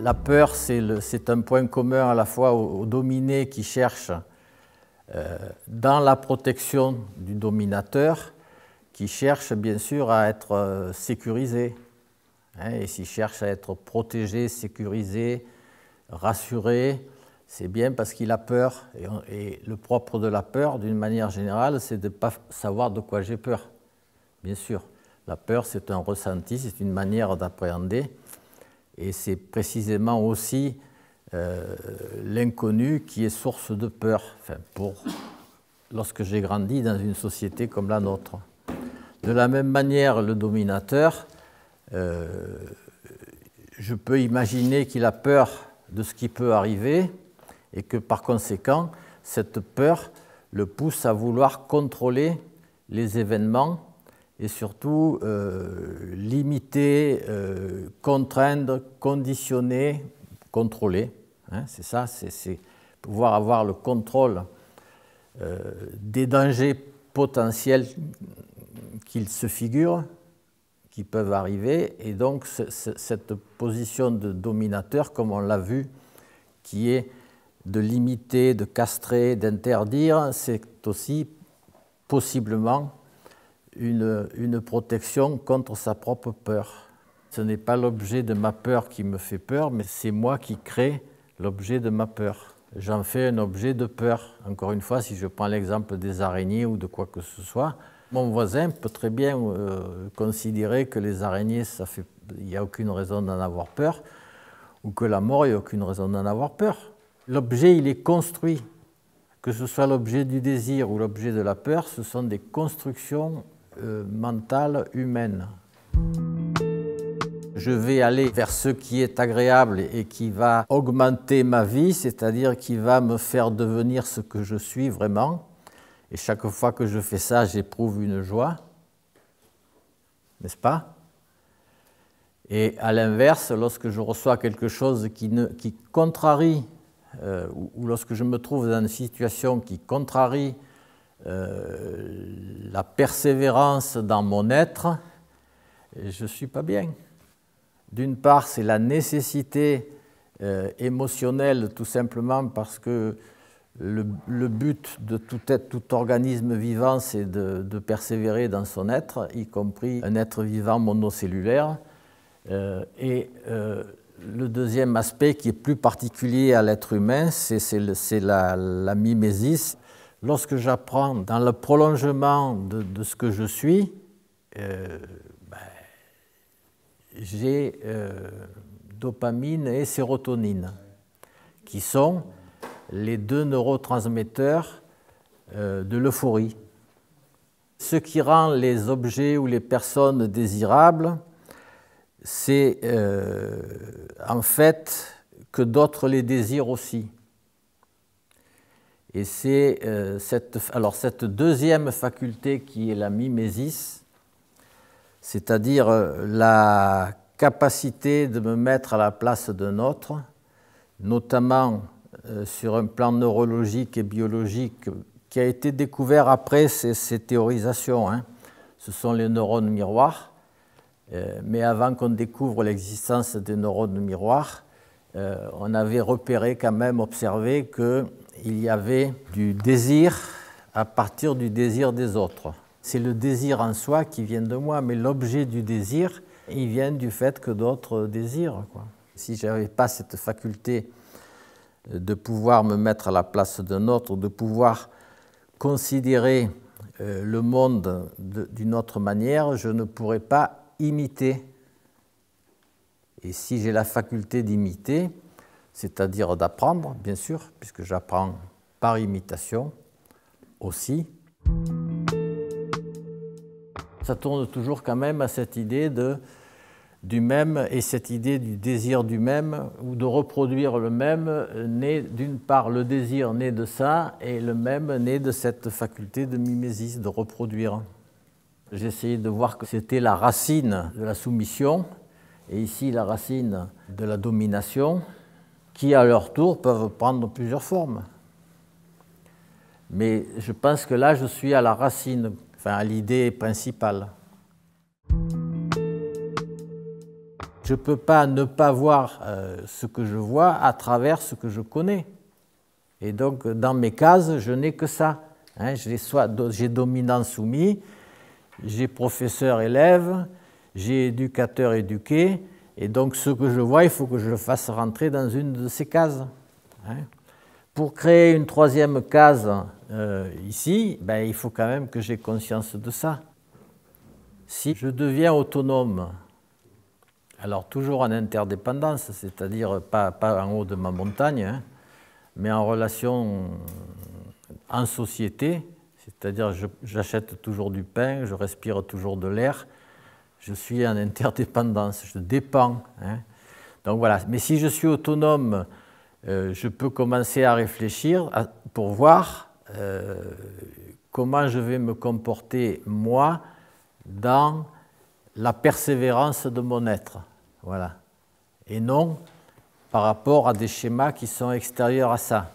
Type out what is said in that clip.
la peur, c'est un point commun à la fois au dominé dominés qui cherche euh, dans la protection du dominateur, qui cherche bien sûr à être euh, sécurisé. Hein, et s'il cherche à être protégé, sécurisé, rassuré, c'est bien parce qu'il a peur. et, le propre de la peur, d'une manière générale, c'est de ne pas savoir de quoi j'ai peur. Bien sûr, la peur, c'est un ressenti, c'est une manière d'appréhender. Et c'est précisément aussi euh, l'inconnu qui est source de peur, lorsque j'ai grandi dans une société comme la nôtre. De la même manière, le dominateur, euh, je peux imaginer qu'il a peur de ce qui peut arriver et que par conséquent, cette peur le pousse à vouloir contrôler les événements et surtout euh, limiter, euh, contraindre, conditionner, contrôler. Hein, c'est ça, c'est pouvoir avoir le contrôle euh, des dangers potentiels qu'ils se figurent, qui peuvent arriver, et donc cette position de dominateur, comme on l'a vu, qui est de limiter, de castrer, d'interdire, c'est aussi possiblement une, protection contre sa propre peur. Ce n'est pas l'objet de ma peur qui me fait peur, mais c'est moi qui crée l'objet de ma peur. J'en fais un objet de peur. Encore une fois, si je prends l'exemple des araignées ou de quoi que ce soit, mon voisin peut très bien euh, considérer que les araignées, ça fait, il n'y a aucune raison d'en avoir peur, ou que la mort, il n'y a aucune raison d'en avoir peur. L'objet, il est construit. Que ce soit l'objet du désir ou l'objet de la peur, ce sont des constructions euh, mentale humaine. Je vais aller vers ce qui est agréable et qui va augmenter ma vie, c'est-à-dire qui va me faire devenir ce que je suis vraiment. Et chaque fois que je fais ça, j'éprouve une joie, n'est-ce pas Et à l'inverse, lorsque je reçois quelque chose qui, contrarie, euh, ou, lorsque je me trouve dans une situation qui contrarie euh, la persévérance dans mon être, je ne suis pas bien. D'une part, c'est la nécessité euh, émotionnelle, tout simplement parce que le, but de tout être, tout organisme vivant, c'est de, persévérer dans son être, y compris un être vivant monocellulaire. Euh, et le deuxième aspect qui est plus particulier à l'être humain, c'est la, la mimésis lorsque j'apprends dans le prolongement de, ce que je suis, euh, ben, j'ai euh, dopamine et sérotonine, qui sont les deux neurotransmetteurs euh, de l'euphorie. Ce qui rend les objets ou les personnes désirables, c'est en fait que d'autres les désirent aussi. Et c'est euh, cette, alors cette deuxième faculté qui est la mimésis, c'est-à-dire euh, la capacité de me mettre à la place d'un autre, notamment euh, sur un plan neurologique et biologique qui a été découvert après ces, théorisations. Hein. Ce sont les neurones miroirs. mais avant qu'on découvre l'existence des neurones miroirs, on avait repéré quand même, observé que il y avait du désir à partir du désir des autres. C'est le désir en soi qui vient de moi, mais l'objet du désir, il vient du fait que d'autres désirent. Si je n'avais pas cette faculté de pouvoir me mettre à la place d'un autre, de pouvoir considérer euh, le monde d'une autre manière, je ne pourrais pas imiter. Et si j'ai la faculté d'imiter, c'est-à-dire d'apprendre, bien sûr, puisque j'apprends par imitation aussi. Ça tourne toujours quand même à cette idée du même et cette idée du désir du même ou de reproduire le même né d'une part le désir né de ça et le même né de cette faculté de mimésis, de reproduire. J'ai de voir que c'était la racine de la soumission et ici la racine de la domination qui à leur tour peuvent prendre plusieurs formes. Mais je pense que là, je suis à la racine, enfin à l'idée principale. Je ne peux pas ne pas voir euh, ce que je vois à travers ce que je connais. Et donc, dans mes cases, je n'ai que ça. Hein. j'ai dominant soumis, j'ai professeur élève, j'ai éducateur éduqué, et donc ce que je vois, il faut que je le fasse rentrer dans une de ces cases. Hein. Pour créer une troisième case euh, ici, ben, il faut quand même que j'ai conscience de ça. Si je deviens autonome, alors toujours en interdépendance, c'est-à-dire pas, en haut de ma montagne, hein, mais en relation en société, c'est-à-dire j'achète toujours du pain, je respire toujours de l'air, je suis en interdépendance, je dépends. Hein. Donc voilà, mais si je suis autonome, euh, je peux commencer à réfléchir pour voir euh, comment je vais me comporter moi dans la persévérance de mon être. Voilà. Et non par rapport à des schémas qui sont extérieurs à ça.